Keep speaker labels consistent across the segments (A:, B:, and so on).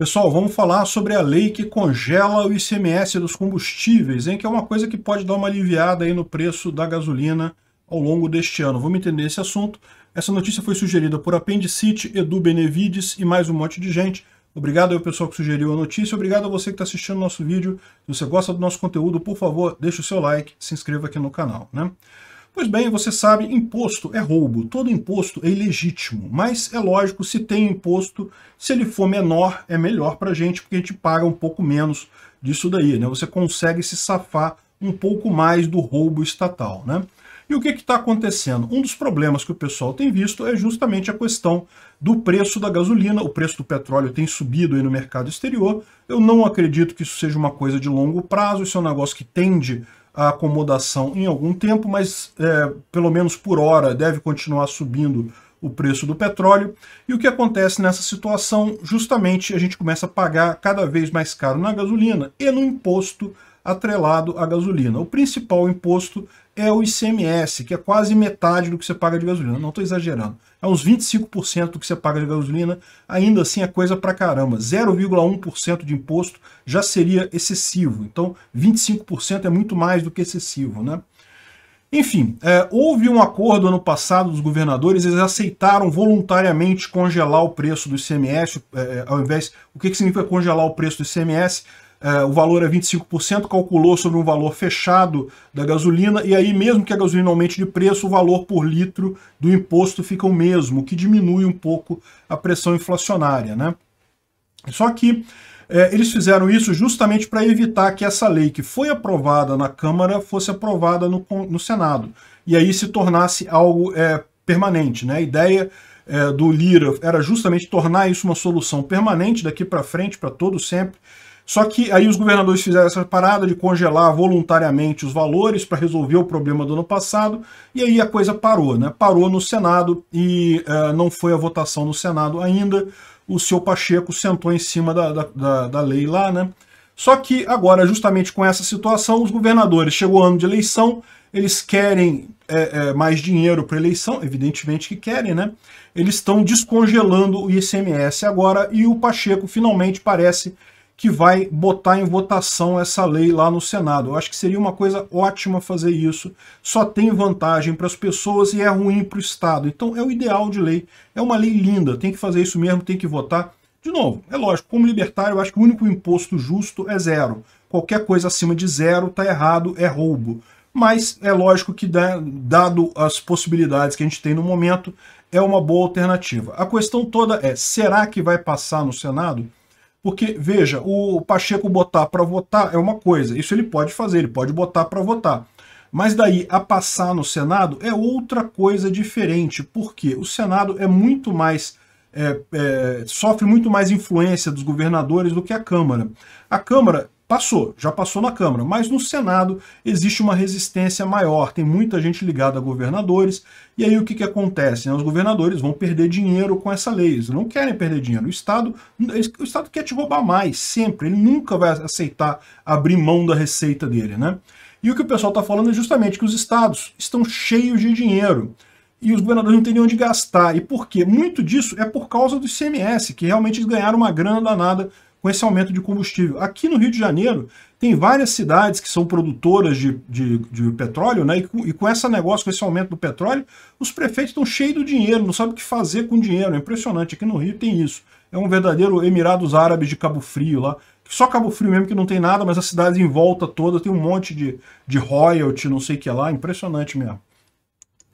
A: Pessoal, vamos falar sobre a lei que congela o ICMS dos combustíveis, hein? que é uma coisa que pode dar uma aliviada aí no preço da gasolina ao longo deste ano. Vamos entender esse assunto. Essa notícia foi sugerida por Appendicite, Edu Benevides e mais um monte de gente. Obrigado ao pessoal que sugeriu a notícia, obrigado a você que está assistindo o nosso vídeo. Se você gosta do nosso conteúdo, por favor, deixe o seu like, se inscreva aqui no canal. Né? Pois bem, você sabe, imposto é roubo, todo imposto é ilegítimo, mas é lógico, se tem imposto, se ele for menor, é melhor para a gente, porque a gente paga um pouco menos disso daí, né? Você consegue se safar um pouco mais do roubo estatal, né? E o que está acontecendo? Um dos problemas que o pessoal tem visto é justamente a questão do preço da gasolina. O preço do petróleo tem subido aí no mercado exterior. Eu não acredito que isso seja uma coisa de longo prazo, isso é um negócio que tende a acomodação em algum tempo, mas é, pelo menos por hora deve continuar subindo o preço do petróleo. E o que acontece nessa situação? Justamente a gente começa a pagar cada vez mais caro na gasolina e no imposto atrelado à gasolina. O principal imposto é o ICMS, que é quase metade do que você paga de gasolina. Não estou exagerando. É uns 25% do que você paga de gasolina. Ainda assim é coisa pra caramba. 0,1% de imposto já seria excessivo. Então, 25% é muito mais do que excessivo, né? Enfim, é, houve um acordo ano passado dos governadores, eles aceitaram voluntariamente congelar o preço do ICMS, é, ao invés. O que, que significa congelar o preço do ICMS? É, o valor é 25%, calculou sobre um valor fechado da gasolina, e aí, mesmo que a gasolina aumente de preço, o valor por litro do imposto fica o mesmo, o que diminui um pouco a pressão inflacionária. Né? Só que é, eles fizeram isso justamente para evitar que essa lei que foi aprovada na Câmara fosse aprovada no, no Senado, e aí se tornasse algo eh, permanente. Né? A ideia do Lira era justamente tornar isso uma solução permanente daqui para frente, para todo sempre, só que aí os governadores fizeram essa parada de congelar voluntariamente os valores para resolver o problema do ano passado, e aí a coisa parou, né? Parou no Senado e uh, não foi a votação no Senado ainda. O seu Pacheco sentou em cima da, da, da, da lei lá, né? Só que agora, justamente com essa situação, os governadores, chegou o ano de eleição, eles querem é, é, mais dinheiro para eleição, evidentemente que querem, né? Eles estão descongelando o ICMS agora e o Pacheco finalmente parece que vai botar em votação essa lei lá no Senado. Eu acho que seria uma coisa ótima fazer isso. Só tem vantagem para as pessoas e é ruim para o Estado. Então é o ideal de lei. É uma lei linda, tem que fazer isso mesmo, tem que votar. De novo, é lógico, como libertário, eu acho que o único imposto justo é zero. Qualquer coisa acima de zero está errado, é roubo. Mas é lógico que, né, dado as possibilidades que a gente tem no momento, é uma boa alternativa. A questão toda é, será que vai passar no Senado? Porque, veja, o Pacheco botar para votar é uma coisa, isso ele pode fazer, ele pode botar para votar. Mas daí a passar no Senado é outra coisa diferente, porque o Senado é muito mais. É, é, sofre muito mais influência dos governadores do que a Câmara. A Câmara passou, já passou na Câmara, mas no Senado existe uma resistência maior, tem muita gente ligada a governadores, e aí o que, que acontece? Né? Os governadores vão perder dinheiro com essa lei, eles não querem perder dinheiro. O Estado, o Estado quer te roubar mais, sempre, ele nunca vai aceitar abrir mão da receita dele, né? E o que o pessoal está falando é justamente que os estados estão cheios de dinheiro e os governadores não teriam onde gastar. E por quê? Muito disso é por causa do ICMS, que realmente eles ganharam uma grana danada com esse aumento de combustível. Aqui no Rio de Janeiro, tem várias cidades que são produtoras de, de, de petróleo, né? E com, e com esse negócio, com esse aumento do petróleo, os prefeitos estão cheios do dinheiro, não sabem o que fazer com o dinheiro. É impressionante. Aqui no Rio tem isso. É um verdadeiro Emirados Árabes de Cabo Frio lá. Só Cabo Frio mesmo que não tem nada, mas a cidade em volta toda tem um monte de, de royalty, não sei o que lá. Impressionante mesmo.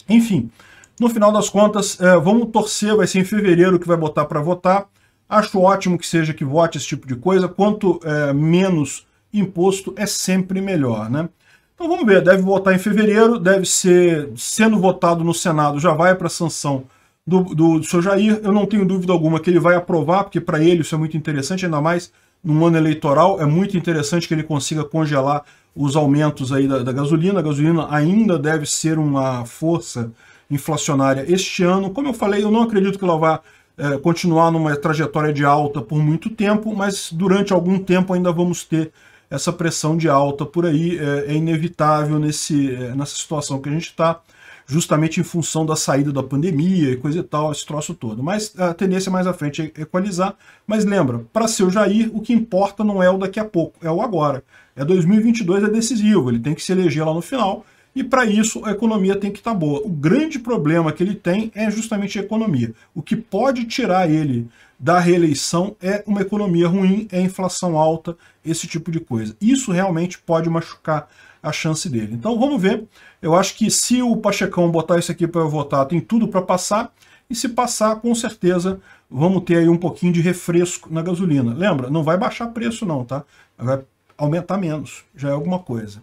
A: Enfim, no final das contas, é, vamos torcer, vai ser em fevereiro que vai botar para votar. Acho ótimo que seja que vote esse tipo de coisa. Quanto é, menos imposto é sempre melhor, né? Então vamos ver, deve votar em fevereiro, deve ser, sendo votado no Senado, já vai para a sanção do, do, do seu Jair. Eu não tenho dúvida alguma que ele vai aprovar, porque para ele isso é muito interessante, ainda mais num ano eleitoral. É muito interessante que ele consiga congelar os aumentos aí da, da gasolina. A gasolina ainda deve ser uma força inflacionária este ano. Como eu falei, eu não acredito que ela vá é, continuar numa trajetória de alta por muito tempo, mas durante algum tempo ainda vamos ter essa pressão de alta por aí, é, é inevitável nesse, é, nessa situação que a gente está, justamente em função da saída da pandemia e coisa e tal, esse troço todo. Mas a tendência mais à frente é equalizar, mas lembra, para ser o Jair, o que importa não é o daqui a pouco, é o agora. É 2022 é decisivo, ele tem que se eleger lá no final, e para isso a economia tem que estar tá boa. O grande problema que ele tem é justamente a economia. O que pode tirar ele da reeleição é uma economia ruim, é inflação alta, esse tipo de coisa. Isso realmente pode machucar a chance dele. Então vamos ver. Eu acho que se o Pachecão botar isso aqui para eu votar, tem tudo para passar. E se passar, com certeza, vamos ter aí um pouquinho de refresco na gasolina. Lembra? Não vai baixar preço não, tá? Vai aumentar menos. Já é alguma coisa.